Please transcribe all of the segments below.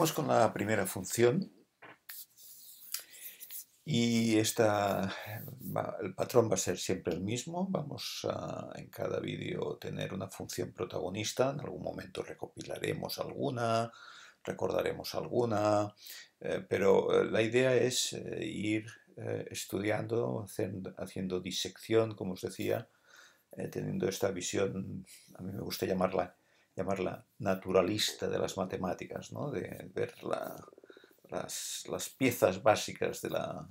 Vamos con la primera función. Y esta, el patrón va a ser siempre el mismo. Vamos a en cada vídeo tener una función protagonista. En algún momento recopilaremos alguna, recordaremos alguna. Eh, pero eh, la idea es eh, ir estudiando, haciendo disección, como os decía, teniendo esta visión, a mí me gusta llamarla llamarla naturalista de las matemáticas, ¿no? de ver las, piezas básicas de la,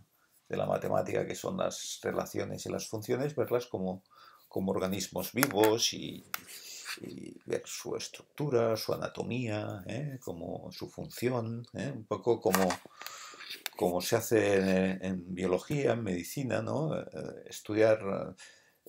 matemática, que son las relaciones y las funciones, verlas como, como organismos vivos y, ver su estructura, su anatomía, ¿eh? como su función, ¿eh? un poco como, como se hace en, biología, en medicina, ¿no? Eh, estudiar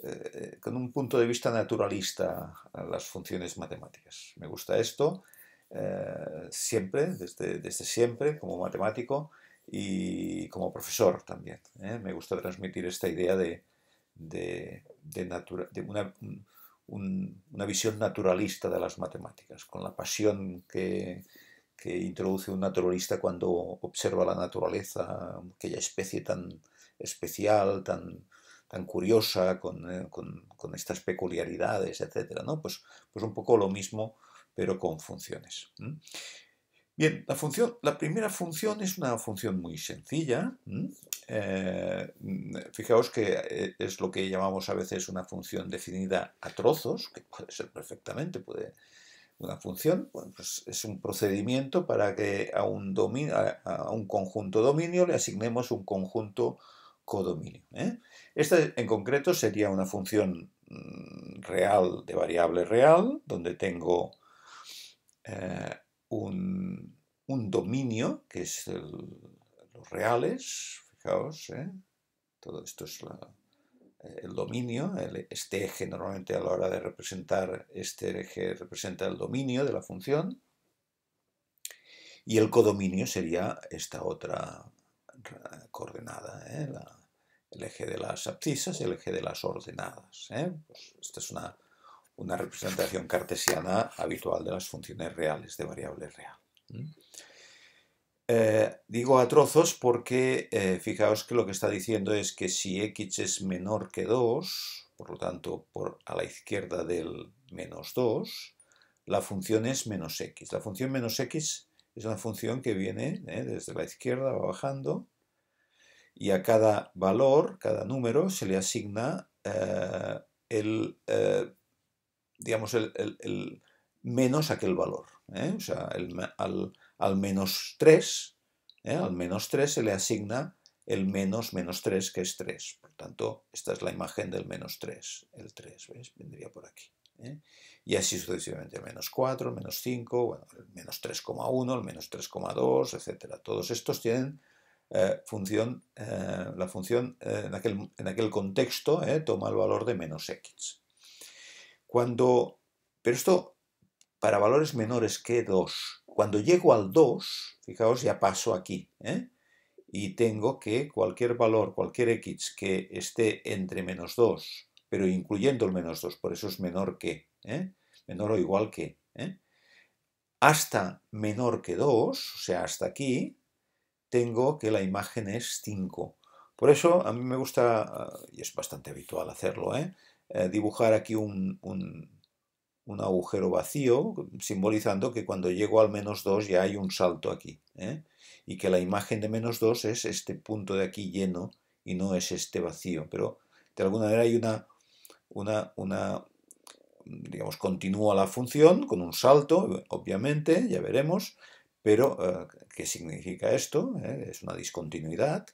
eh, con un punto de vista naturalista a las funciones matemáticas. Me gusta esto eh, siempre, desde, desde, siempre, como matemático y como profesor también. ¿eh? Me gusta transmitir esta idea de, de, de una, una, visión naturalista de las matemáticas, con la pasión que, que introduce un naturalista cuando observa la naturaleza, aquella especie tan especial, tan tan curiosa, con, eh, estas peculiaridades, etc. ¿no? Pues, pues un poco lo mismo, pero con funciones. Bien, la, función, la primera función es una función muy sencilla. Eh, fijaos que eh, es lo que llamamos a veces una función definida a trozos, que puede ser perfectamente, puede una función, pues es un procedimiento para que a un, a un conjunto dominio le asignemos un conjunto codominio. ¿eh? Esta en concreto sería una función mm, real de variable real, donde tengo eh, un, dominio, que es los reales, fijaos, eh, todo esto es el dominio, este eje normalmente a la hora de representar, este eje representa el dominio de la función, y el codominio sería esta otra coordenada, eh, la el eje de las abscisas y el eje de las ordenadas. ¿eh? Pues esta es una, representación cartesiana habitual de las funciones reales, de variable real. Eh, digo a trozos porque eh, fijaos que lo que está diciendo es que si x es menor que 2, por lo tanto por, a la izquierda del menos 2, la función es menos x. La función menos x es una función que viene desde la izquierda, va bajando, y a cada valor, cada número, se le asigna eh, el, eh, digamos, el, menos aquel valor. ¿eh? O sea, al, menos 3, al menos 3 se le asigna el menos menos 3, que es 3. Por tanto, esta es la imagen del menos 3, el 3, ¿ves? Vendría por aquí. y así sucesivamente, el menos 4, el menos 5, el menos 3,1, el menos 3,2, etcétera. Todos estos tienen eh, función, eh, la función eh, en, aquel, en, aquel, contexto toma el valor de menos x. Cuando, pero esto para valores menores que 2. Cuando llego al 2, fijaos, ya paso aquí. Y tengo que cualquier valor, cualquier x que esté entre menos 2, pero incluyendo el menos 2, por eso es menor que, menor o igual que, hasta menor que 2, o sea, hasta aquí, tengo que la imagen es 5. Por eso a mí me gusta, ah, y es bastante habitual hacerlo, ¿eh? Eh, dibujar aquí un, un, un, agujero vacío, simbolizando que cuando llego al menos 2 ya hay un salto aquí. ¿eh? Y que la imagen de menos 2 es este punto de aquí lleno y no es este vacío. Pero de alguna manera hay una, una, una digamos, continúa la función con un salto, obviamente, ya veremos. Pero, eh, ¿qué significa esto? Eh, es una discontinuidad,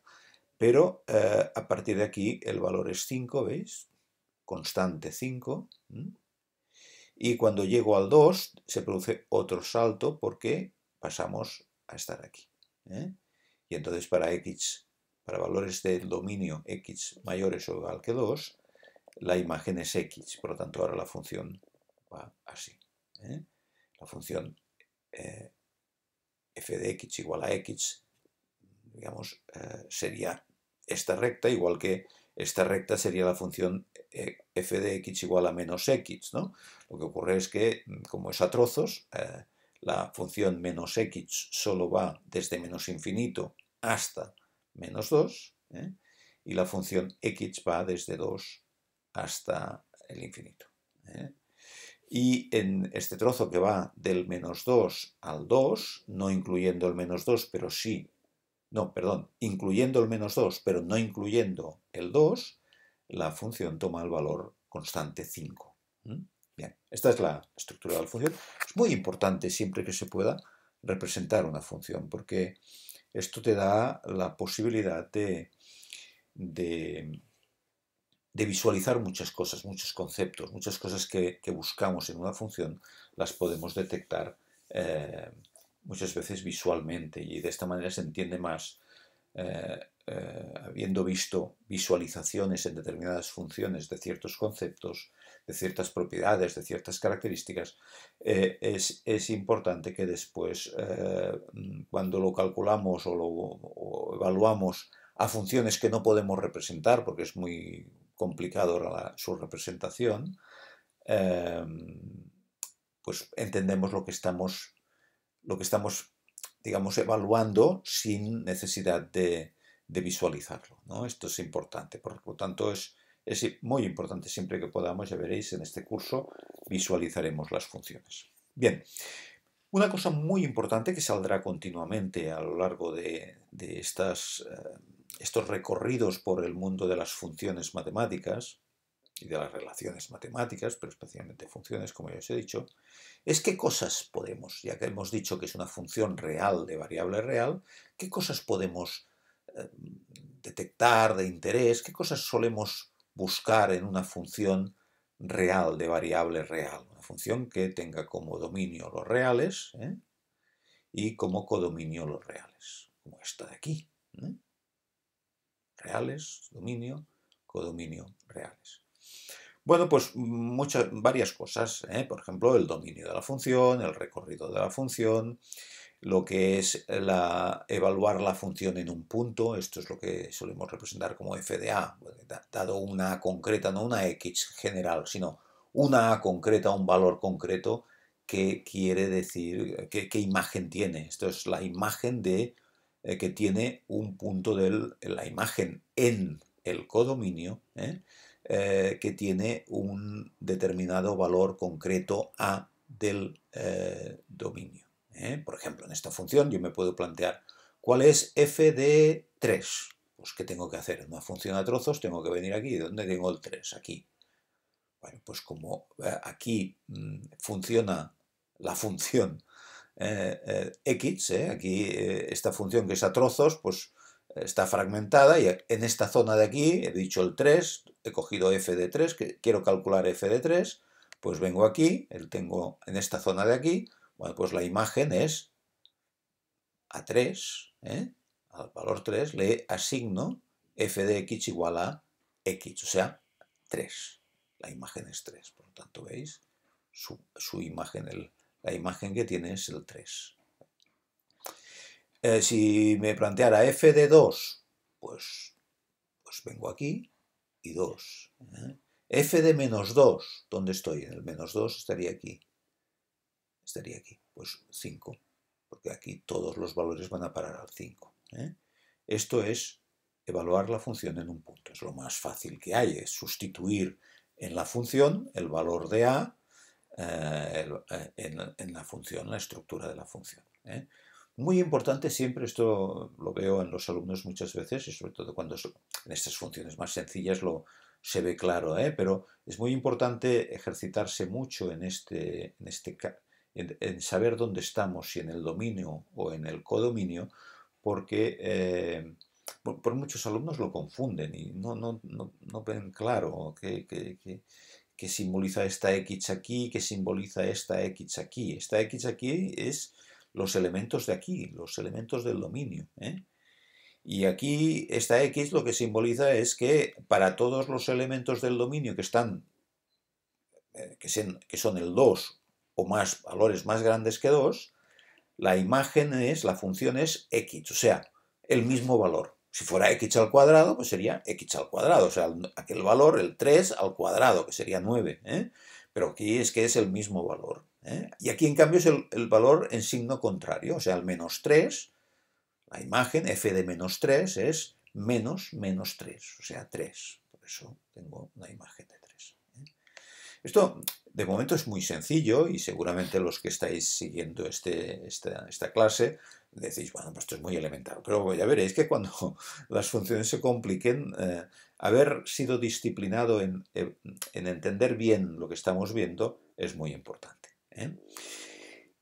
pero eh, a partir de aquí el valor es 5, ¿veis? Constante 5. Y cuando llego al 2 se produce otro salto porque pasamos a estar aquí. Y entonces para x, para valores del dominio x mayores o igual que 2, la imagen es x, por lo tanto ahora la función va así. La función f de x igual a x, digamos, eh, sería esta recta, igual que esta recta sería la función eh, f de x igual a menos x, ¿no? Lo que ocurre es que, mm, como es a trozos, eh, la función menos x solo va desde menos infinito hasta menos 2, y la función x va desde 2 hasta el infinito. ¿eh? Y en este trozo que va del menos 2 al 2, no incluyendo el menos 2, pero sí, no, perdón, incluyendo el menos 2, pero no incluyendo el 2, la función toma el valor constante 5. Bien, esta es la estructura de la función. Es muy importante siempre que se pueda representar una función, porque esto te da la posibilidad de de visualizar muchas cosas, muchos conceptos, muchas cosas que, buscamos en una función, las podemos detectar eh, muchas veces visualmente y de esta manera se entiende más, eh, eh, habiendo visto visualizaciones en determinadas funciones de ciertos conceptos, de ciertas propiedades, de ciertas características, es, importante que después, cuando lo calculamos o lo evaluamos, a funciones que no podemos representar porque es muy, complicado su representación, em, pues entendemos lo que estamos, lo que estamos, digamos, evaluando sin necesidad de, visualizarlo. ¿no? Esto es importante, por lo tanto es, es muy importante siempre que podamos, ya veréis, en este curso visualizaremos las funciones. Bien, una cosa muy importante que saldrá continuamente a lo largo de estas eh, estos recorridos por el mundo de las funciones matemáticas y de las relaciones matemáticas, pero especialmente funciones, como ya os he dicho, es qué cosas podemos, ya que hemos dicho que es una función real de variable real, qué cosas podemos eh, detectar de interés, qué cosas solemos buscar en una función real de variable real, una función que tenga como dominio los reales ¿eh? y como codominio los reales, como esta de aquí. ¿eh? reales, dominio, codominio reales. Bueno, pues muchas, varias cosas, ¿eh? por ejemplo, el dominio de la función, el recorrido de la función, lo que es la, evaluar la función en un punto, esto es lo que solemos representar como f de a, dado una a concreta, no una x general, sino una a concreta, un valor concreto que quiere decir, qué imagen tiene. Esto es la imagen de eh, que tiene un punto de la imagen en el codominio ¿eh? Eh, que tiene un determinado valor concreto A del dominio. Por ejemplo, en esta función yo me puedo plantear cuál es f de 3. Pues ¿qué tengo que hacer? En una función a trozos tengo que venir aquí. ¿Dónde tengo el 3? Aquí. Bueno, pues como aquí mm, funciona la función eh, eh, x, ¿eh? aquí esta función que es a trozos, pues está fragmentada y en esta zona de aquí he dicho el 3, he cogido f de 3, que quiero calcular f de 3, pues vengo aquí, el tengo en esta zona de aquí, bueno, pues la imagen es a 3, al valor 3 le asigno f de x igual a x, o sea, 3. La imagen es 3, por lo tanto, ¿veis? su imagen, el, la imagen que tiene es el 3. Eh, si me planteara f de 2, pues, pues vengo aquí y 2. ¿eh? f de menos 2, ¿dónde estoy? En el menos 2 estaría aquí. Estaría aquí, pues 5, porque aquí todos los valores van a parar al 5. ¿eh? Esto es evaluar la función en un punto. Es lo más fácil que hay, es sustituir en la función el valor de a eh, eh, en, la función, la estructura de la función. ¿eh? Muy importante siempre, esto lo veo en los alumnos muchas veces, y sobre todo cuando en estas funciones más sencillas lo, se ve claro, ¿eh? pero es muy importante ejercitarse mucho en este, en este en, saber dónde estamos, si en el dominio o en el codominio, porque por, muchos alumnos lo confunden y no, no, no, no ven claro que, que, que que simboliza esta X aquí, que simboliza esta X aquí. Esta X aquí es los elementos de aquí, los elementos del dominio. ¿eh? Y aquí esta X lo que simboliza es que para todos los elementos del dominio que están, eh, que, que son el 2 o más valores más grandes que 2, la imagen es, la función es X, o sea, el mismo valor. Si fuera x al cuadrado, pues sería x al cuadrado, o sea, aquel valor, el 3 al cuadrado, que sería 9. ¿eh? Pero aquí es que es el mismo valor. ¿eh? Y aquí, en cambio, es el, valor en signo contrario, o sea, el menos 3, la imagen f de menos 3 es menos menos 3, o sea, 3. Por eso tengo una imagen de 3. ¿eh? Esto, de momento, es muy sencillo y seguramente los que estáis siguiendo este, esta clase decís, bueno, pues esto es muy elemental, pero ya veréis que cuando las funciones se compliquen, eh, haber sido disciplinado eh, en, entender bien lo que estamos viendo es muy importante. ¿eh?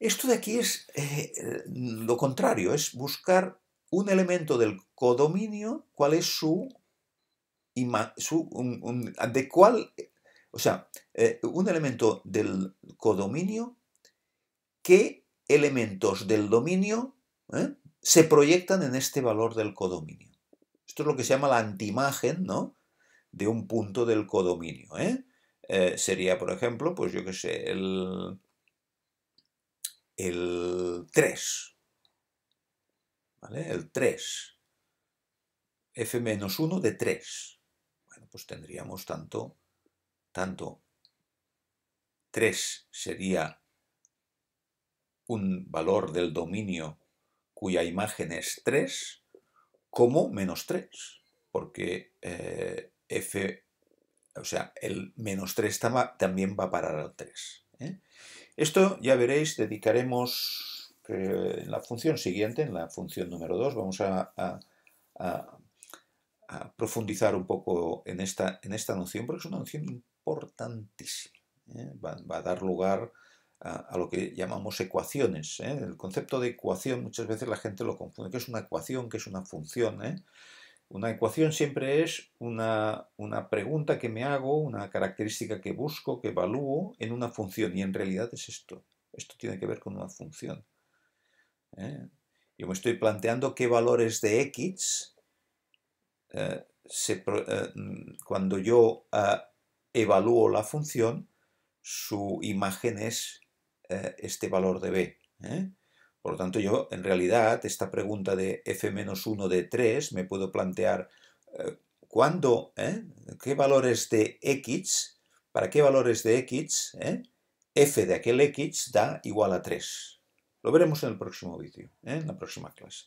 Esto de aquí es lo contrario, es buscar un elemento del codominio, cuál es su... de cuál... O sea, un elemento del codominio, ¿qué elementos del dominio ¿eh? se proyectan en este valor del codominio. Esto es lo que se llama la antimagen de un punto del codominio. ¿eh? Eh, sería, por ejemplo, pues yo qué sé, el, 3. ¿Vale? El 3. f menos 1 de 3. Bueno, pues tendríamos tanto, tanto 3 sería un valor del dominio cuya imagen es 3 como menos 3, porque eh, f, o sea, el menos 3 también va a parar al 3. ¿eh? Esto ya veréis, dedicaremos eh, en la función siguiente, en la función número 2, vamos a, a, profundizar un poco en esta, en esta noción, porque es una noción importantísima. Va, va, a dar lugar a, lo que llamamos ecuaciones. ¿eh? El concepto de ecuación muchas veces la gente lo confunde. que es una ecuación? que es una función? ¿Eh? Una ecuación siempre es una, pregunta que me hago, una característica que busco, que evalúo en una función. Y en realidad es esto. Esto tiene que ver con una función. ¿eh? Yo me estoy planteando qué valores de x mm, cuando yo ah, evalúo la función, su imagen es eh, este valor de b. ¿eh? Por lo tanto, yo en realidad esta pregunta de f-1 menos de 3 me puedo plantear eh, cuándo, qué valores de x, para qué valores de x, f de aquel x da igual a 3. Lo veremos en el próximo vídeo, en la próxima clase.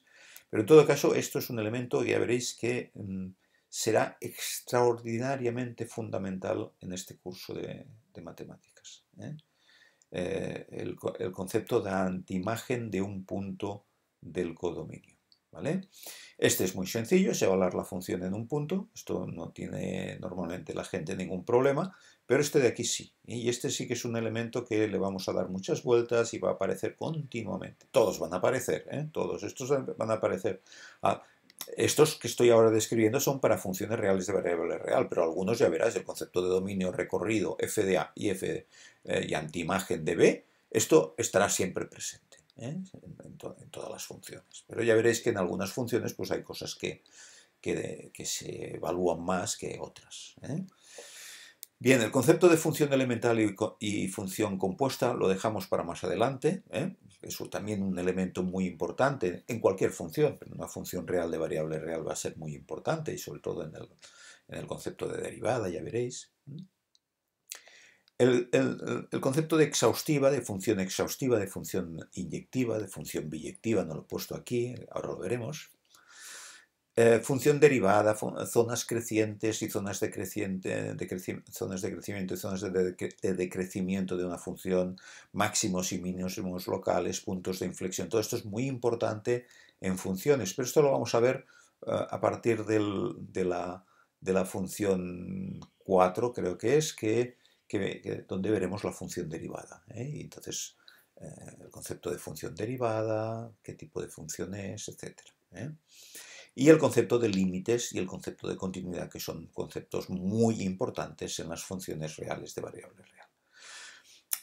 Pero en todo caso, esto es un elemento ya veréis que mm, será extraordinariamente fundamental en este curso de, matemáticas. Eh, el, concepto de antimagen de un punto del codominio. ¿vale? Este es muy sencillo, es evaluar la función en un punto, esto no tiene normalmente la gente ningún problema, pero este de aquí sí, ¿eh? y este sí que es un elemento que le vamos a dar muchas vueltas y va a aparecer continuamente. Todos van a aparecer, ¿eh? todos estos van a aparecer. Ah, estos que estoy ahora describiendo son para funciones reales de variable real, pero algunos ya verás, el concepto de dominio recorrido, FDA y, F, eh, y antiimagen de B, esto estará siempre presente ¿eh? en, todas las funciones. Pero ya veréis que en algunas funciones pues hay cosas que, que, se evalúan más que otras. ¿eh? Bien, el concepto de función elemental y, función compuesta lo dejamos para más adelante. ¿eh? Es también un elemento muy importante en cualquier función, una función real de variable real va a ser muy importante y sobre todo en el, concepto de derivada, ya veréis. El, el, concepto de exhaustiva, de función exhaustiva, de función inyectiva, de función biyectiva, no lo he puesto aquí, ahora lo veremos. Eh, función derivada, zonas crecientes y zonas de, zonas de crecimiento y zonas de, decrecimiento de una función, máximos y mínimos locales, puntos de inflexión. Todo esto es muy importante en funciones, pero esto lo vamos a ver eh, a partir de, la, función 4, creo que es, que, donde veremos la función derivada. ¿eh? entonces, el concepto de función derivada, qué tipo de función es, etc y el concepto de límites y el concepto de continuidad, que son conceptos muy importantes en las funciones reales de variable real.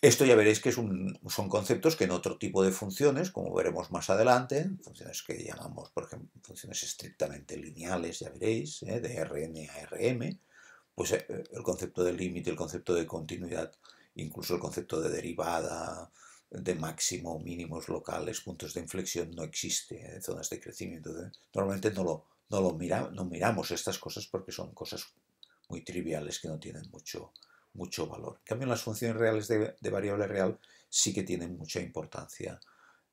Esto ya veréis que son conceptos que en otro tipo de funciones, como veremos más adelante, funciones que llamamos, por ejemplo, funciones estrictamente lineales, ya veréis, ¿eh? de Rn a Rm, pues eh, el concepto de límite, el concepto de continuidad, incluso el concepto de derivada, de máximo mínimos locales, puntos de inflexión, no existe, en zonas de crecimiento. ¿eh? Normalmente no, lo, no, no miramos estas cosas porque son cosas muy triviales que no tienen mucho, mucho valor. En cambio, las funciones reales de, variable real sí que tienen mucha importancia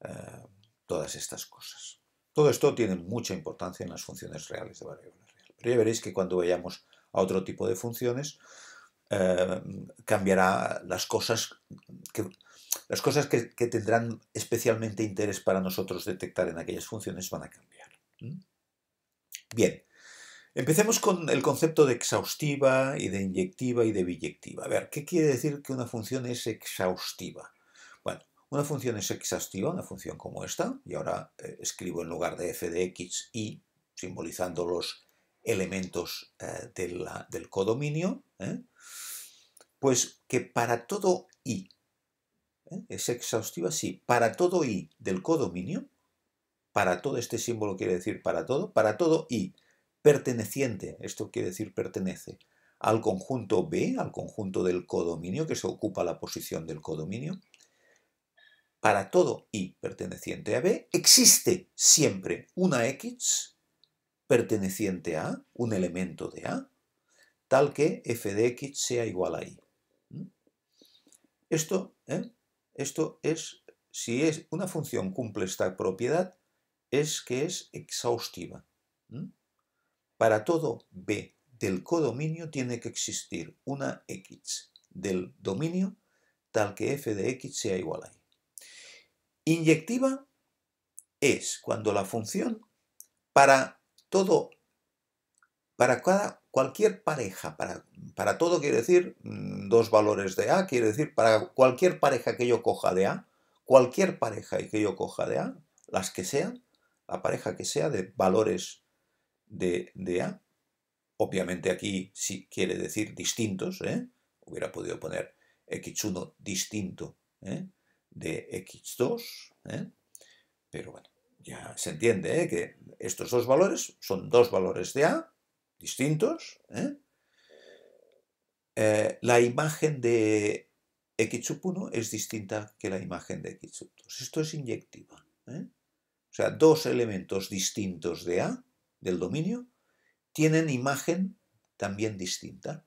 eh, todas estas cosas. Todo esto tiene mucha importancia en las funciones reales de variable real. Pero ya veréis que cuando vayamos a otro tipo de funciones, eh, cambiará las cosas que las cosas que, tendrán especialmente interés para nosotros detectar en aquellas funciones van a cambiar. Bien, empecemos con el concepto de exhaustiva y de inyectiva y de biyectiva. A ver, ¿qué quiere decir que una función es exhaustiva? Bueno, una función es exhaustiva, una función como esta, y ahora eh, escribo en lugar de f de x, y, simbolizando los elementos eh, del codominio, ¿eh? pues que para todo y, ¿eh? es exhaustiva, sí, para todo y del codominio, para todo, este símbolo quiere decir para todo, para todo y perteneciente, esto quiere decir pertenece, al conjunto B, al conjunto del codominio, que se ocupa la posición del codominio, para todo i perteneciente a B, existe siempre una X perteneciente a un elemento de A, tal que f de x sea igual a i. Esto ¿eh? Esto es, si es una función cumple esta propiedad, es que es exhaustiva. Para todo B del codominio tiene que existir una X del dominio tal que f de x sea igual a y. Inyectiva es cuando la función para todo, para cada cualquier pareja, para, para todo quiere decir mm, dos valores de A, quiere decir para cualquier pareja que yo coja de A, cualquier pareja que yo coja de A, las que sean, la pareja que sea de valores de, de A, obviamente aquí sí quiere decir distintos, ¿eh? hubiera podido poner x1 distinto ¿eh? de x2, ¿eh? pero bueno, ya se entiende que estos dos valores son dos valores de A, distintos, ¿eh? Eh, la imagen de X1 es distinta que la imagen de X2. Esto es inyectiva. ¿eh? O sea, dos elementos distintos de A, del dominio, tienen imagen también distinta.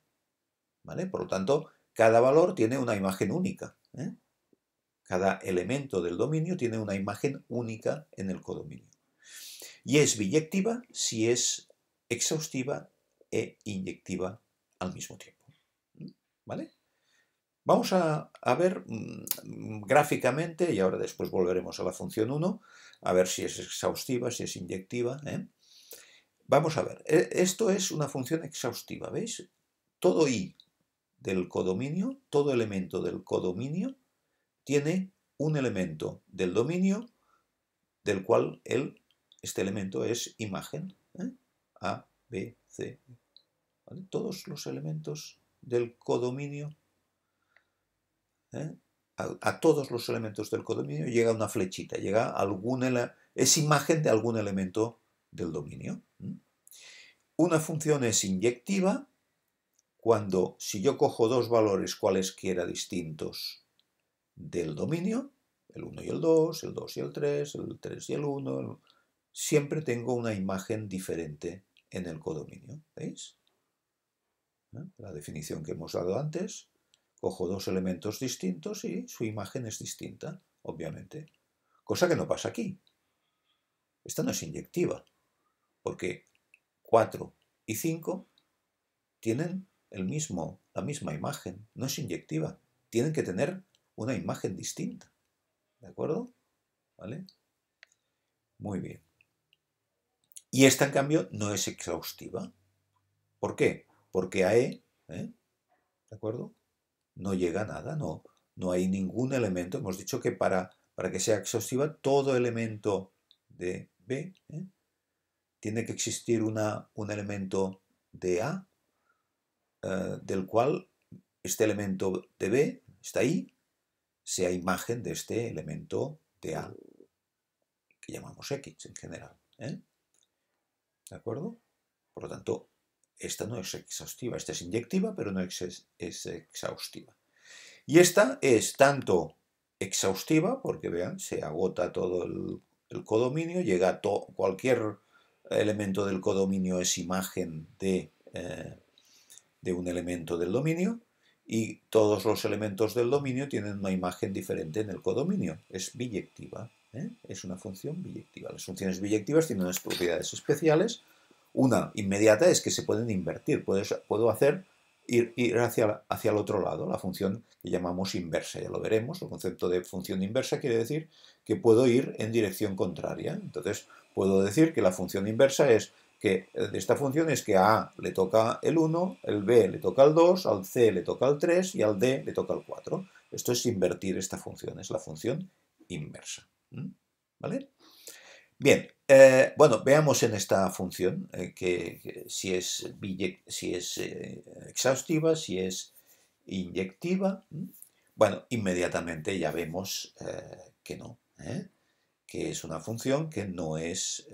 ¿vale? Por lo tanto, cada valor tiene una imagen única. Cada elemento del dominio tiene una imagen única en el codominio. Y es biyectiva si es exhaustiva e inyectiva al mismo tiempo. ¿Vale? Vamos a, ver mm, gráficamente, y ahora después volveremos a la función 1, a ver si es exhaustiva, si es inyectiva. ¿eh? Vamos a ver, e, esto es una función exhaustiva, ¿veis? Todo i del codominio, todo elemento del codominio, tiene un elemento del dominio del cual el, este elemento es imagen. ¿eh? A, B, C. Todos los elementos del codominio, ¿eh? a, todos los elementos del codominio llega una flechita, llega alguna... es imagen de algún elemento del dominio. Una función es inyectiva cuando si yo cojo dos valores cualesquiera distintos del dominio, el 1 y el 2, el 2 y el 3, el 3 y el 1, siempre tengo una imagen diferente en el codominio. ¿Veis? ¿Eh? La definición que hemos dado antes. Cojo dos elementos distintos y su imagen es distinta, obviamente. Cosa que no pasa aquí. Esta no es inyectiva, porque 4 y 5 tienen la misma imagen, no es inyectiva. Tienen que tener una imagen distinta. ¿De acuerdo? ¿Vale? Muy bien. Y esta, en cambio, no es exhaustiva. ¿Por qué? Porque a E, ¿eh? ¿de acuerdo? No llega nada, no, no hay ningún elemento. Hemos dicho que para, para que sea exhaustiva, todo elemento de B ¿eh? tiene que existir una, un elemento de A, eh, del cual este elemento de B está ahí, sea imagen de este elemento de A, que llamamos X en general. ¿eh? ¿De acuerdo? Por lo tanto, esta no es exhaustiva, esta es inyectiva, pero no es, exhaustiva. Y esta es tanto exhaustiva, porque vean, se agota todo el, codominio, llega todo cualquier elemento del codominio es imagen de, eh, de un elemento del dominio, y todos los elementos del dominio tienen una imagen diferente en el codominio, es biyectiva. ¿eh? es una función biyectiva. Las funciones biyectivas tienen unas propiedades especiales. Una inmediata es que se pueden invertir. Puedo, hacer ir, hacia, hacia, el otro lado, la función que llamamos inversa. Ya lo veremos. El concepto de función inversa quiere decir que puedo ir en dirección contraria. Entonces, puedo decir que la función inversa es que eh, esta función es que a A le toca el 1, el B le toca el 2, al C le toca el 3 y al D le toca el 4. Esto es invertir esta función, es la función inversa. ¿Mm? ¿Vale? Bien, eh, bueno, veamos en esta función eh, que, si es, si es eh, exhaustiva, si es inyectiva. Bueno, inmediatamente ya vemos que no, que es una función que no es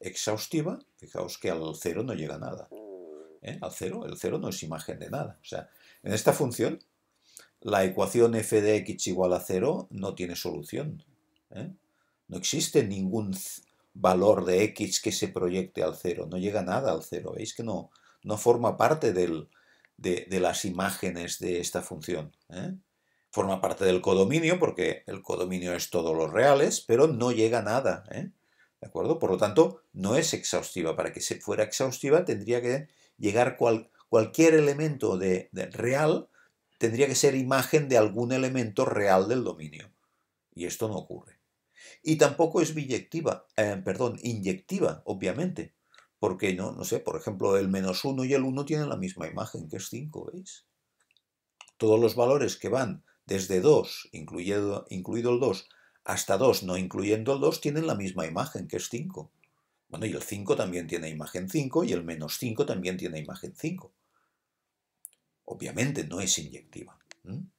exhaustiva. Fijaos que al cero no llega nada. Al cero, el cero no es imagen de nada. O sea, en esta función la ecuación f de x igual a cero no tiene solución. ¿eh? No existe ningún valor de x que se proyecte al cero, no llega nada al cero. Veis que no, no forma parte de, las imágenes de esta función. ¿eh? Forma parte del codominio, porque el codominio es todos los reales, pero no llega nada. ¿eh? ¿De acuerdo? Por lo tanto, no es exhaustiva. Para que se fuera exhaustiva, tendría que llegar cualquier elemento de real, tendría que ser imagen de algún elemento real del dominio. Y esto no ocurre. Y tampoco es biyectiva, em, perdón, inyectiva, obviamente. Porque no, no sé, por ejemplo, el menos 1 y el 1 tienen la misma imagen, que es 5, ¿veis? Todos los valores que van desde 2, incluido, incluido el 2, hasta 2, no incluyendo el 2, tienen la misma imagen, que es 5. Bueno, y el 5 también tiene imagen 5 y el menos 5 también tiene imagen 5. Obviamente no es inyectiva,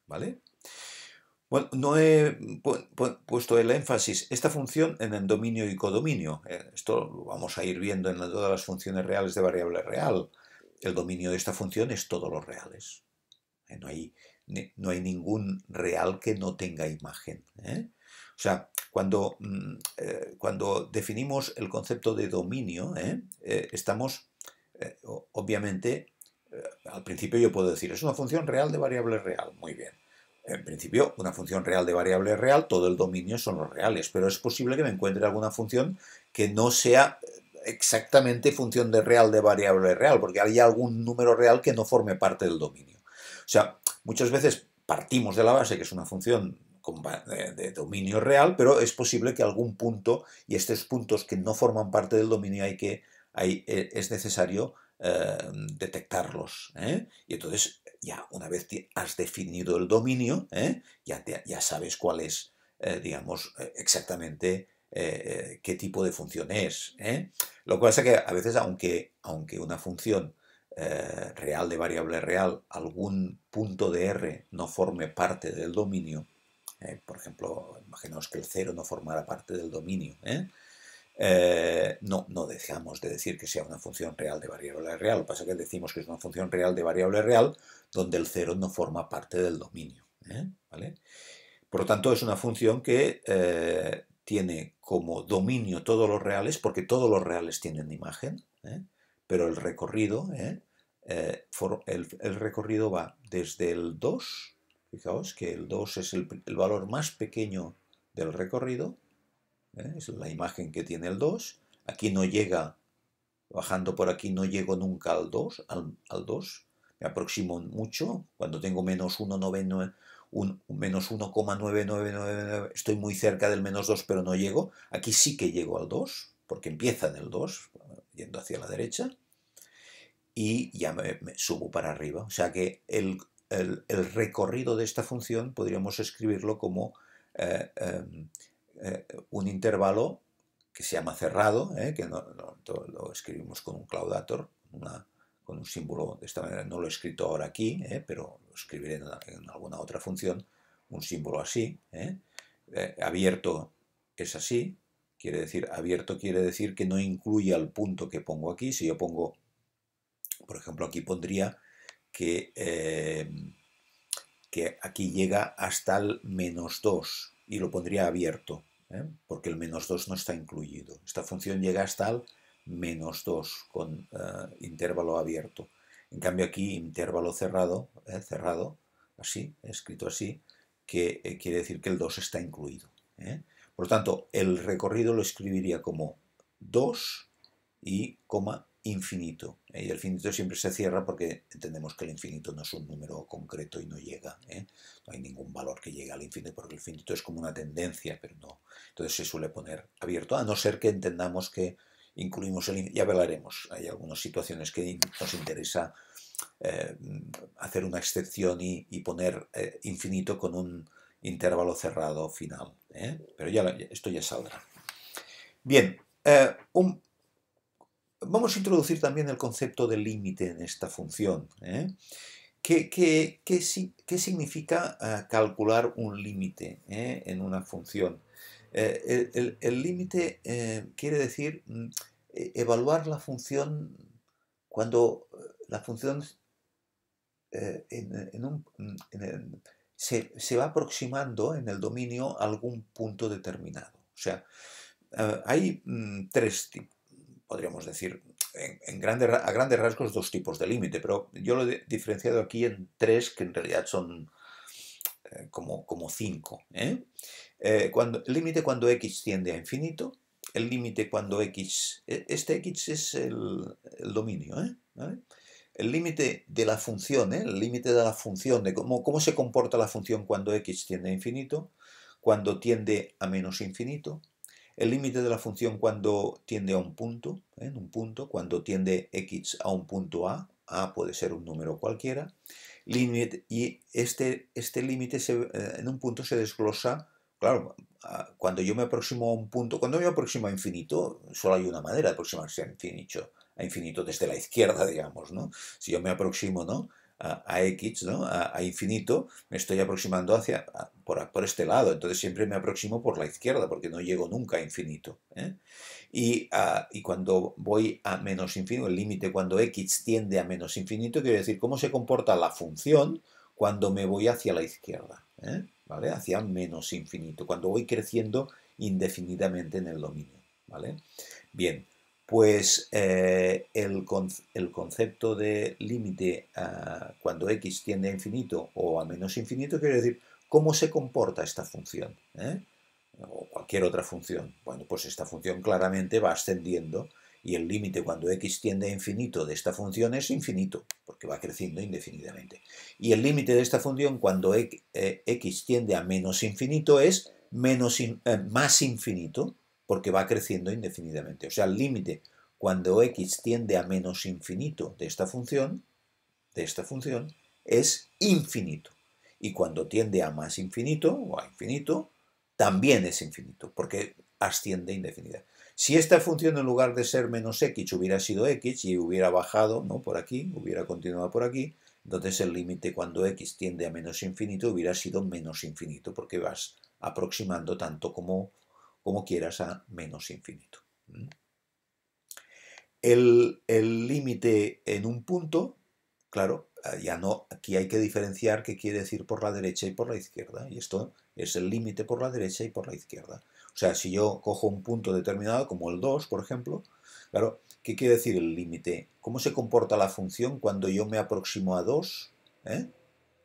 ¿vale? Bueno, no he puesto el énfasis, esta función en el dominio y codominio. Eh, esto lo vamos a ir viendo en todas las funciones reales de variable real. El dominio de esta función es todos los reales. Eh, no hay, no hay ningún real que no tenga imagen. Eh. O sea, cuando, mm, cuando, definimos el concepto de dominio, estamos, obviamente, al principio yo puedo decir, es una función real de variable real. Muy bien en principio, una función real de variable real, todo el dominio son los reales, pero es posible que me encuentre alguna función que no sea exactamente función de real de variable real, porque haya algún número real que no forme parte del dominio. O sea, muchas veces partimos de la base que es una función de dominio real, pero es posible que algún punto y estos puntos que no forman parte del dominio hay que, eh, es necesario Em, detectarlos. ¿eh? Y entonces, ya una vez has definido el dominio, ¿eh? ya, ya sabes cuál es, eh, digamos, exactamente qué tipo de función es. Lo cual pasa es que a veces, aunque, aunque una función real de variable real, algún punto de R no forme parte del dominio, por ejemplo, imaginaos que el 0 no formara parte del dominio, eh, no, no dejamos de decir que sea una función real de variable real. Lo que pasa que decimos que es una función real de variable real donde el cero no forma parte del dominio. ¿eh? Por lo tanto, es una función que eh, tiene como dominio todos los reales, porque todos los reales tienen imagen, pero el recorrido, el, recorrido va desde el 2, fijaos que el 2 es el valor más pequeño del recorrido, ¿eh? es la imagen que tiene el 2, aquí no llega, bajando por aquí no llego nunca al 2, al, 2, me aproximo mucho, cuando tengo menos 1,999, estoy muy cerca del menos 2 pero no llego, aquí sí que llego al 2, porque empieza en el 2, yendo hacia la derecha, y ya me, subo para arriba, o sea que el, recorrido de esta función podríamos escribirlo como eh, em, un intervalo que se llama cerrado, ¿eh? que no, lo escribimos con un claudator, con un símbolo de esta manera. No lo he escrito ahora aquí, ¿eh? pero lo escribiré en, alguna otra función, un símbolo así. ¿eh? abierto es así, quiere decir, abierto quiere decir que no incluye al punto que pongo aquí. Si yo pongo, por ejemplo, aquí pondría que, que aquí llega hasta el menos 2 y lo pondría abierto. ¿eh? porque el menos 2 no está incluido. Esta función llega hasta el menos 2 con eh, intervalo abierto. En cambio aquí intervalo cerrado, ¿eh? cerrado, así, escrito así, que quiere decir que el 2 está incluido. Por lo tanto, el recorrido lo escribiría como 2 y coma infinito. ¿eh? Y el finito siempre se cierra porque entendemos que el infinito no es un número concreto y no llega. ¿eh? No hay ningún valor que llegue al infinito porque el infinito es como una tendencia, pero no. Entonces se suele poner abierto, a no ser que entendamos que incluimos el ya hablaremos. Hay algunas situaciones que nos interesa eh, hacer una excepción y, y poner infinito con un intervalo cerrado final. Pero ya, esto ya saldrá. Bien, un Vamos a introducir también el concepto de límite en esta función. ¿eh? qué, significa eh, calcular un límite ¿eh? en una función? el límite quiere decir mm, e, evaluar la función cuando la función se, va aproximando en el dominio a algún punto determinado. O sea, hay mm, tres tipos podríamos decir, a grandes rasgos dos tipos de límite, pero yo lo he diferenciado aquí en tres que en realidad son eh, como, como cinco. ¿eh? Eh, el límite cuando x tiende a infinito, el límite cuando x, e, este x es el, dominio, el límite de la función, el límite de la función, de cómo, cómo se comporta la función cuando x tiende a infinito, cuando tiende a menos infinito, el límite de la función cuando tiende a un punto, ¿eh? en un punto, cuando tiende x a un punto a, a puede ser un número cualquiera, límite y este, este límite eh, en un punto se desglosa, claro, cuando yo me aproximo a un punto, cuando me aproximo a infinito, solo hay una manera de aproximarse a infinito, a infinito desde la izquierda, digamos, ¿no? Si yo me aproximo, ¿no? a, x, ¿no? A, infinito, me estoy aproximando hacia por, por, este lado. Entonces siempre me aproximo por la izquierda porque no llego nunca a infinito. ¿eh? Y, y, cuando voy a menos infinito, el límite cuando x tiende a menos infinito, quiere decir cómo se comporta la función cuando me voy hacia la izquierda, ¿eh? ¿vale? Hacia menos infinito, cuando voy creciendo indefinidamente en el dominio, ¿vale? Bien pues eh, el, concepto de límite ah, cuando x tiende a infinito o a menos infinito quiere decir cómo se comporta esta función ¿Eh? o cualquier otra función. Bueno, pues esta función claramente va ascendiendo y el límite cuando x tiende a infinito de esta función es infinito, porque va creciendo indefinidamente. Y el límite de esta función cuando x eh, tiende a menos infinito es menos más infinito, porque va creciendo indefinidamente. O sea, el límite cuando x tiende a menos infinito de esta función, de esta función, es infinito. Y cuando tiende a más infinito o a infinito, también es infinito, porque asciende indefinida. Si esta función en lugar de ser menos x hubiera sido x y hubiera bajado ¿no? por aquí, hubiera continuado por aquí, entonces el límite cuando x tiende a menos infinito hubiera sido menos infinito, porque vas aproximando tanto como como quieras, a menos infinito. El límite en un punto, claro, ah, ya no, aquí hay que diferenciar qué quiere decir por la derecha y por la izquierda, y esto es el límite por la derecha y por la izquierda. O sea, si yo cojo un punto determinado, como el 2, por ejemplo, claro, ¿qué quiere decir el límite? ¿Cómo se comporta la función cuando yo me aproximo a 2? ¿Eh?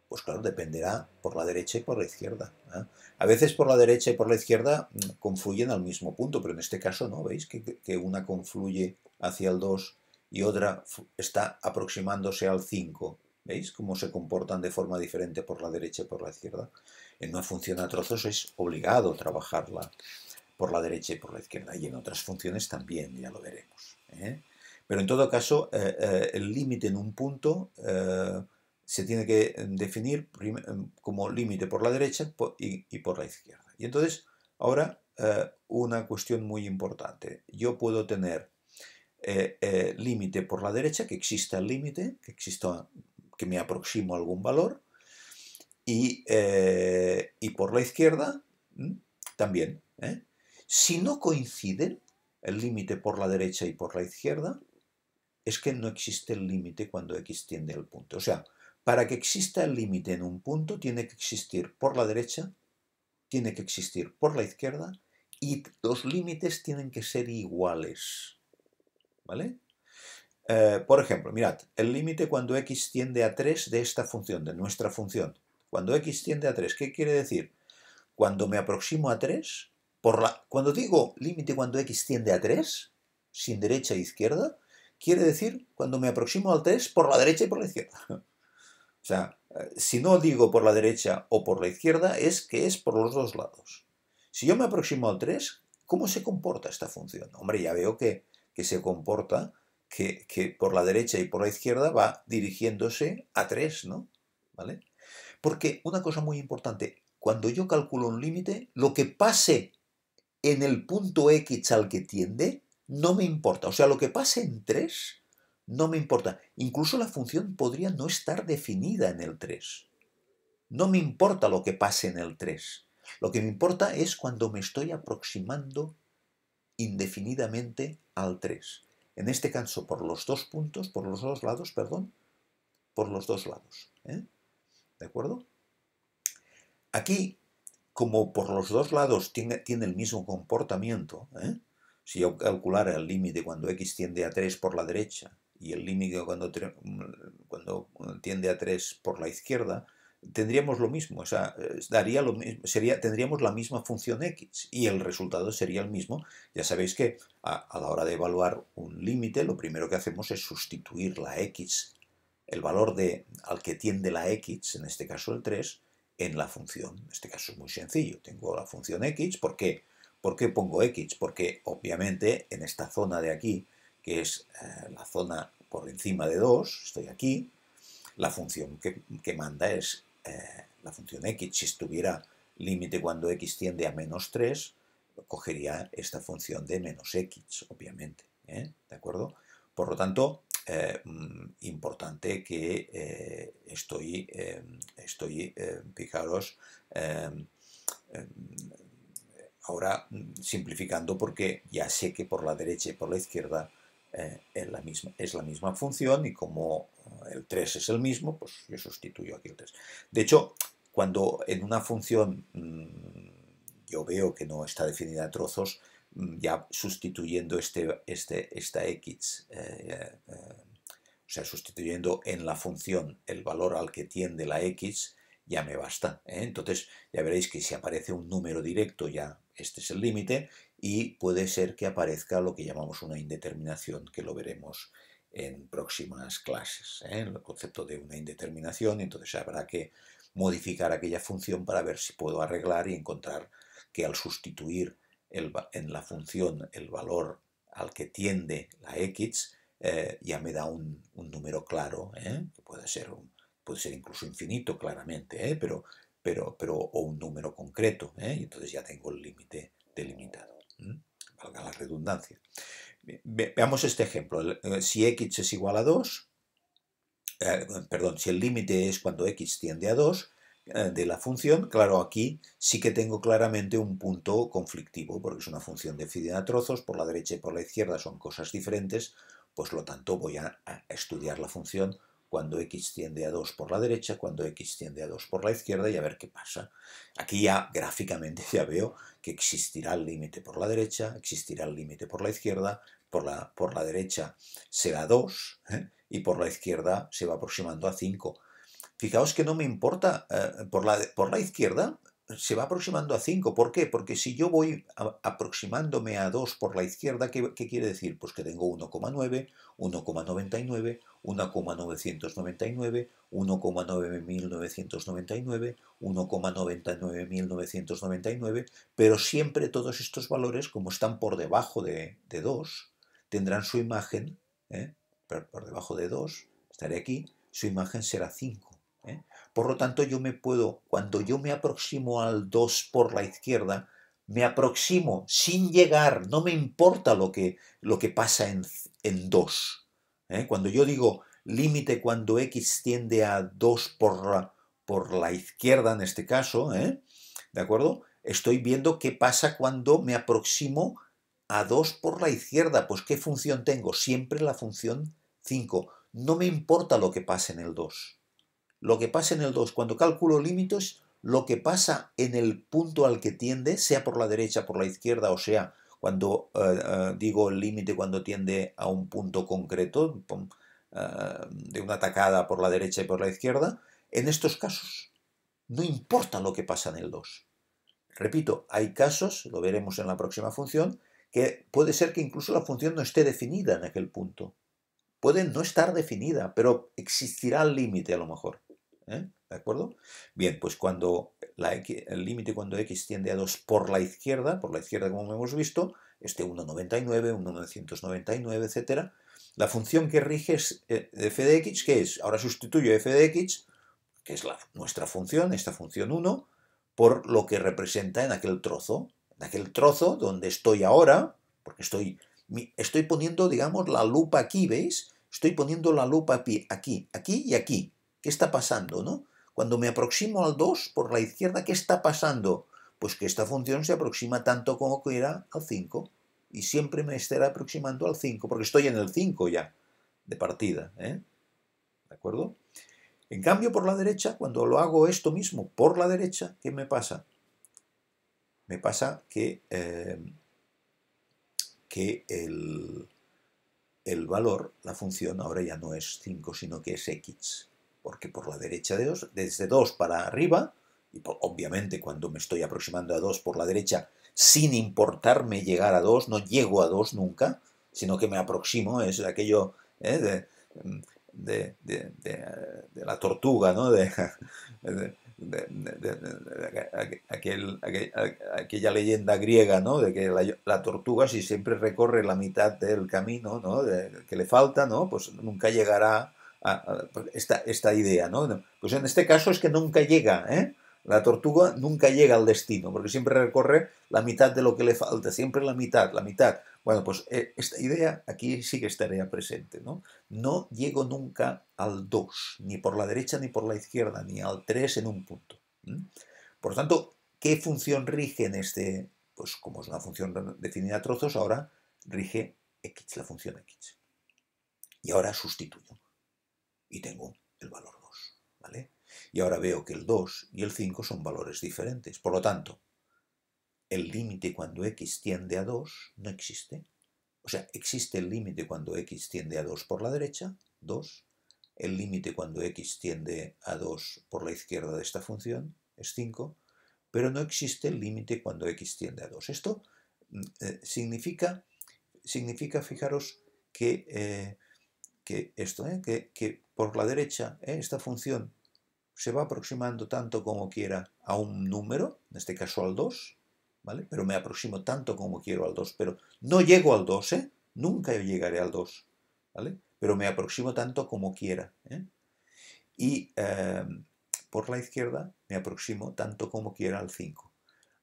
Pues claro, dependerá por la derecha y por la izquierda. ¿eh? A veces por la derecha y por la izquierda mm, confluyen al mismo punto, pero en este caso no, ¿veis? Que, una confluye hacia el 2 y otra está aproximándose al 5. ¿Veis cómo se comportan de forma diferente por la derecha y por la izquierda? En una función a trozos es obligado trabajarla por la derecha y por la izquierda, y en otras funciones también, ya lo veremos. ¿eh? Pero en todo caso, eh, eh, el límite en un punto se tiene que eh, definir em, como límite por la derecha y por la izquierda. Y entonces, ahora, eh, una cuestión muy importante. Yo puedo tener eh, límite por la derecha, que exista el límite, que exista que me aproximo a algún valor, y, y por la izquierda también. Si no coinciden el límite por la derecha y por la izquierda, es que no existe el límite cuando x tiende al punto. O sea, para que exista el límite en un punto, tiene que existir por la derecha, tiene que existir por la izquierda y los límites tienen que ser iguales. ¿Vale? Eh, por ejemplo, mirad, el límite cuando x tiende a 3 de esta función, de nuestra función. Cuando x tiende a 3, ¿qué quiere decir? Cuando me aproximo a 3, por la, cuando digo límite cuando x tiende a 3, sin derecha e izquierda, quiere decir cuando me aproximo al 3 por la derecha y por la izquierda. O sea, eh, si no digo por la derecha o por la izquierda, es que es por los dos lados. Si yo me aproximo a 3, ¿cómo se comporta esta función? Hombre, ya veo que, que se comporta, que, que, por la derecha y por la izquierda va dirigiéndose a 3, ¿no? ¿Vale? Porque una cosa muy importante, cuando yo calculo un límite, lo que pase en el punto X al que tiende, no me importa. O sea, lo que pase en 3 no me importa. Incluso la función podría no estar definida en el 3. No me importa lo que pase en el 3. Lo que me importa es cuando me estoy aproximando indefinidamente al 3. En este caso, por los dos puntos, por los dos lados, perdón, por los dos lados. ¿eh? ¿De acuerdo? Aquí, como por los dos lados tiene, el mismo comportamiento, ¿eh? si yo calculara el límite cuando x tiende a 3 por la derecha y el límite cuando, mm, cuando tiende a 3 por la izquierda, tendríamos lo mismo, o sea, daría lo sería, tendríamos la misma función x y el resultado sería el mismo. Ya sabéis que a, la hora de evaluar un límite, lo primero que hacemos es sustituir la x, el valor de, al que tiende la x, en este caso el 3, en la función. En este caso es muy sencillo, tengo la función x, ¿por qué? ¿Por qué pongo x? Porque obviamente en esta zona de aquí que es eh, la zona por encima de 2, estoy aquí, la función que, manda es eh, la función x, si estuviera límite cuando x tiende a menos 3, cogería esta función de menos x, obviamente, ¿eh? ¿de acuerdo? Por lo tanto, mm, importante que estoy, estoy fijaros, ahora mm, simplificando porque ya sé que por la derecha y por la izquierda eh, es, la misma, es la misma función y como eh, el 3 es el mismo, pues yo sustituyo aquí el 3. De hecho, cuando en una función mm, yo veo que no está definida a trozos, mm, ya sustituyendo este, este, esta x, eh, o sea, sustituyendo en la función el valor al que tiende la x, ya me basta. Entonces ya veréis que si aparece un número directo ya este es el límite y puede ser que aparezca lo que llamamos una indeterminación, que lo veremos en próximas clases. ¿eh? El concepto de una indeterminación, entonces habrá que modificar aquella función para ver si puedo arreglar y encontrar que al sustituir en la función el valor al que tiende la x, eh, ya me da un, número claro, ¿eh? que puede ser, puede ser incluso infinito claramente, pero, pero, pero, o un número concreto, y entonces ya tengo el límite delimitado. ¿Mm? valga la redundancia. veamos este ejemplo. Eh, si x es igual a 2, eh, perdón, si el límite es cuando x tiende a 2 eh, de la función, claro, aquí sí que tengo claramente un punto conflictivo, porque es una función definida a trozos, por la derecha y por la izquierda son cosas diferentes, pues lo tanto voy a estudiar la función cuando x tiende a 2 por la derecha, cuando x tiende a 2 por la izquierda y a ver qué pasa. Aquí ya gráficamente ya veo que existirá el límite por la derecha, existirá el límite por la izquierda, por la, por la derecha será 2 ¿eh? y por la izquierda se va aproximando a 5. Fijaos que no me importa, eh, por, por la izquierda se va aproximando a 5. ¿Por qué? Porque si yo voy aproximándome a 2 por la izquierda, ¿qué, quiere decir? Pues que tengo 1,9, 1,99, 1,999, 1,9999, 1,99999, pero siempre todos estos valores, como están por debajo de, 2, tendrán su imagen, ¿eh? por, por debajo de 2, estaré aquí, su imagen será 5. Por lo tanto, yo me puedo, cuando yo me aproximo al 2 por la izquierda, me aproximo sin llegar, no me importa lo que, lo que pasa en, 2. ¿eh? Cuando yo digo límite cuando x tiende a 2 por la, por la izquierda, en este caso, ¿eh? ¿de acuerdo? Estoy viendo qué pasa cuando me aproximo a 2 por la izquierda. Pues, ¿qué función tengo? Siempre la función 5. No me importa lo que pase en el 2 lo que pasa en el 2. Cuando calculo límites, lo que pasa en el punto al que tiende, sea por la derecha, por la izquierda, o sea, cuando eh, eh, digo el límite cuando tiende a un punto concreto, eh, de una atacada por la derecha y por la izquierda, en estos casos no importa lo que pasa en el 2. Repito, hay casos, lo veremos en la próxima función, que puede ser que incluso la función no esté definida en aquel punto. Puede no estar definida, pero existirá el límite a lo mejor. ¿eh? ¿De acuerdo? Bien, pues cuando el límite cuando x tiende a 2 por la izquierda, por la izquierda como hemos visto, este 1,99, 1,999, etcétera, la función que rige es eh, f de x, que es, ahora sustituyo f de x, que es la, nuestra función, esta función 1, por lo que representa en aquel trozo, en aquel trozo donde estoy ahora, porque estoy, estoy poniendo, digamos, la lupa aquí, ¿veis? Estoy poniendo la lupa aquí, aquí y aquí. ¿Qué está pasando? ¿no? Cuando me aproximo al 2 por la izquierda, ¿qué está pasando? Pues que esta función se aproxima tanto como quiera al 5 y siempre me estará aproximando al 5 porque estoy en el 5 ya de partida. ¿eh? ¿De acuerdo? En cambio, por la derecha, cuando lo hago esto mismo por la derecha, ¿qué me pasa? Me pasa que, eh, el, el valor, la función, ahora ya no es 5, sino que es x porque por la derecha de dos desde dos para arriba, y obviamente cuando me estoy aproximando a dos por la derecha, sin importarme llegar a dos no llego a dos nunca, sino que me aproximo, es aquello ¿eh? de, de, la tortuga, ¿no? de, aquella leyenda griega ¿no? de que la, tortuga si siempre recorre la mitad del camino ¿no? que le falta, ¿no? pues nunca llegará pues, esta, esta, idea, ¿no? Pues en este caso es que nunca llega, ¿eh? La tortuga nunca llega al destino, porque siempre recorre la mitad de lo que le falta, siempre la mitad, la mitad. Bueno, pues eh, esta idea aquí sí que estaría presente, ¿no? No llego nunca al 2, ni por la derecha ni por la izquierda, ni al 3 en un punto. Por tanto, ¿qué función rige en este? Pues como es una función definida a trozos, ahora rige x, la función x. Y ahora sustituyo y tengo el valor 2. ¿vale? Y ahora veo que el 2 y el 5 son valores diferentes. Por lo tanto, el límite cuando x tiende a 2 no existe. O sea, existe el límite cuando x tiende a 2 por la derecha, 2. El límite cuando x tiende a 2 por la izquierda de esta función es 5. Pero no existe el límite cuando x tiende a 2. Esto mm, eh, significa, fijaros, que eh, que esto, ¿eh? que, por la derecha ¿eh? esta función se va aproximando tanto como quiera a un número, en este caso al 2, ¿vale? pero me aproximo tanto como quiero al 2, pero no llego al 2, ¿eh? nunca llegaré al 2, ¿vale? pero me aproximo tanto como quiera. ¿eh? Y por la izquierda me aproximo tanto como quiera al 5.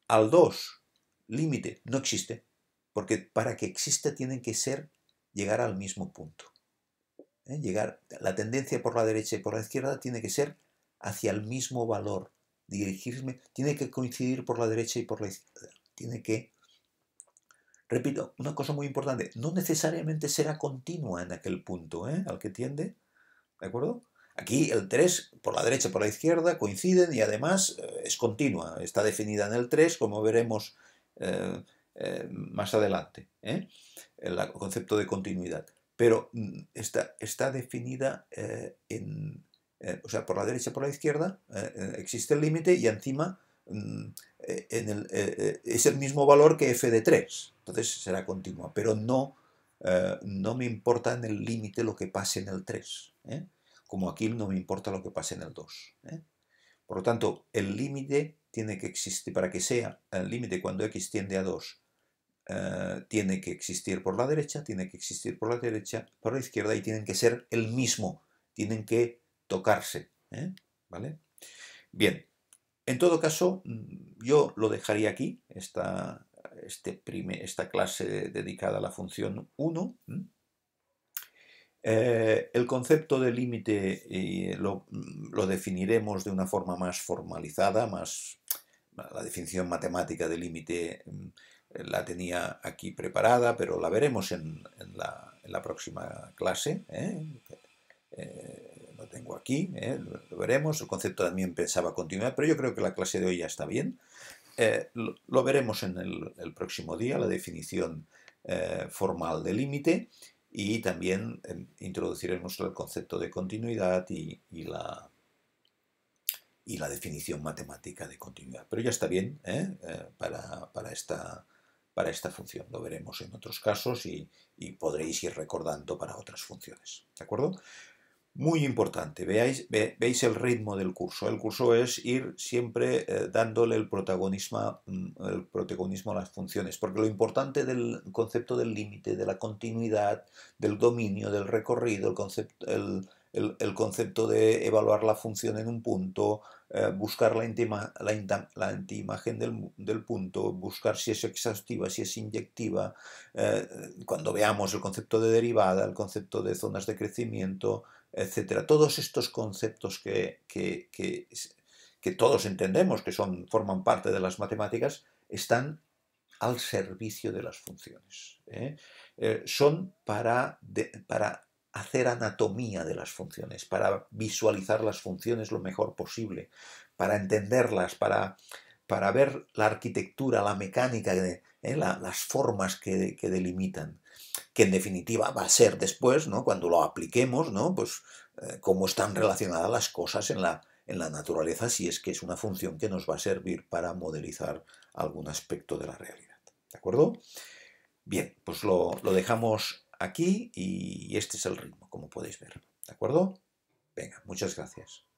Al 2, límite, no existe, porque para que exista tienen que ser llegar al mismo punto. ¿eh? llegar, la tendencia por la derecha y por la izquierda tiene que ser hacia el mismo valor, dirigirme, tiene que coincidir por la derecha y por la izquierda, tiene que, repito, una cosa muy importante, no necesariamente será continua en aquel punto ¿eh? al que tiende, ¿de acuerdo? Aquí el 3 por la derecha y por la izquierda coinciden y además eh, es continua, está definida en el 3, como veremos más adelante, el concepto de continuidad pero mm, está, definida eh, eh, o sea, por la derecha, por la izquierda, eh, existe el límite y encima mm, es el mismo valor que f de 3, entonces será continua, pero no, no me importa en el límite lo que pase en el 3, como aquí no me importa lo que pase en el 2. Por lo tanto, el límite tiene que existir, para que sea el límite cuando x tiende a 2 eh, tiene que existir por la derecha, tiene que existir por la derecha, por la izquierda y tienen que ser el mismo, tienen que tocarse. ¿eh? ¿Vale? Bien, en todo caso, mm, yo lo dejaría aquí, esta, este esta clase dedicada a la función 1. Eh, el concepto de límite lo, mm, lo, definiremos de una forma más formalizada, más la definición matemática de límite mm, eh, la tenía aquí preparada, pero la veremos en, la, próxima clase. ¿eh? Eh, lo tengo aquí, lo, veremos. El concepto también pensaba continuar, pero yo creo que la clase de hoy ya está bien. Lo, veremos en el, próximo día, la definición formal de límite y también introduciremos el concepto de continuidad y, la y la definición matemática de continuidad. Pero ya está bien para, para, esta, para esta función. Lo veremos en otros casos y, podréis ir recordando para otras funciones. ¿De acuerdo? Muy importante, veáis, veis el ritmo del curso. El curso es ir siempre eh, dándole el protagonismo, mm, el protagonismo a las funciones, porque lo importante del concepto del límite, de la continuidad, del dominio, del recorrido, el concepto, el concepto de evaluar la función en un punto, eh, buscar la, intima, la, la antiimagen del, punto, buscar si es exhaustiva, si es inyectiva, eh, cuando veamos el concepto de derivada, el concepto de zonas de crecimiento, etc. Todos estos conceptos que, que, todos entendemos que son, forman parte de las matemáticas están al servicio de las funciones. ¿eh? son para, de, para hacer anatomía de las funciones, para visualizar las funciones lo mejor posible, para entenderlas, para, para ver la arquitectura, la mecánica, eh, eh, las formas que, delimitan, que en definitiva va a ser después, ¿no? cuando lo apliquemos, ¿no? pues eh, cómo están relacionadas las cosas en la, en la naturaleza, si es que es una función que nos va a servir para modelizar algún aspecto de la realidad. ¿De acuerdo? Bien, pues lo, lo dejamos aquí y este es el ritmo, como podéis ver. ¿De acuerdo? Venga, muchas gracias.